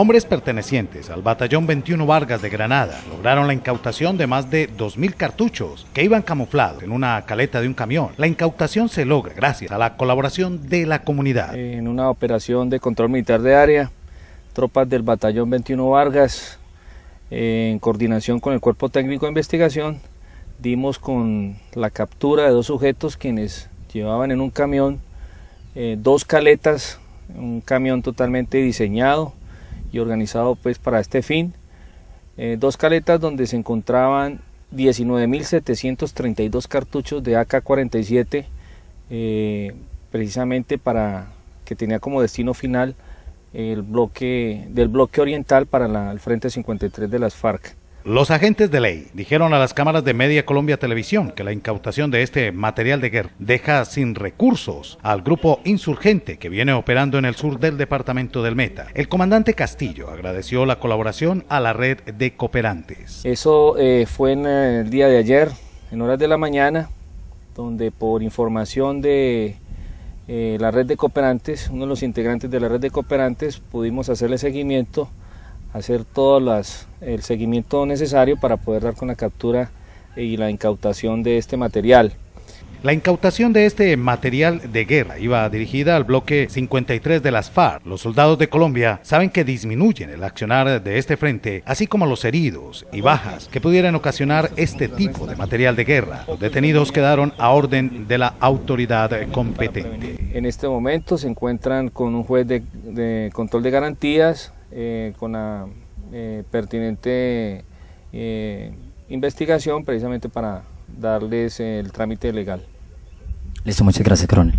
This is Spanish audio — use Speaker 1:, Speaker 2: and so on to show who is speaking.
Speaker 1: Hombres pertenecientes al batallón 21 Vargas de Granada lograron la incautación de más de 2.000 cartuchos que iban camuflados en una caleta de un camión. La incautación se logra gracias a la colaboración de la comunidad. En una operación de control militar de área,
Speaker 2: tropas del batallón 21 Vargas, en coordinación con el cuerpo técnico de investigación, dimos con la captura de dos sujetos quienes llevaban en un camión eh, dos caletas, un camión totalmente diseñado y organizado pues para este fin. Eh, dos caletas donde se encontraban 19.732 cartuchos de AK-47, eh, precisamente para que tenía como destino final el bloque del bloque oriental para el Frente 53 de las FARC.
Speaker 1: Los agentes de ley dijeron a las cámaras de Media Colombia Televisión que la incautación de este material de guerra deja sin recursos al grupo insurgente que viene operando en el sur del departamento del Meta. El comandante Castillo agradeció la colaboración a la red de cooperantes.
Speaker 2: Eso eh, fue en eh, el día de ayer, en horas de la mañana, donde por información de eh, la red de cooperantes, uno de los integrantes de la red de cooperantes, pudimos hacerle seguimiento hacer todo las, el seguimiento necesario para poder dar con la captura
Speaker 1: y la incautación de este material. La incautación de este material de guerra iba dirigida al bloque 53 de las FARC. Los soldados de Colombia saben que disminuyen el accionar de este frente, así como los heridos y bajas que pudieran ocasionar este tipo de material de guerra. Los detenidos quedaron a orden de la autoridad competente.
Speaker 2: En este momento se encuentran con un juez de, de control de garantías eh, con la eh, pertinente eh, investigación precisamente para darles el trámite legal. Listo, muchas gracias, Coronel.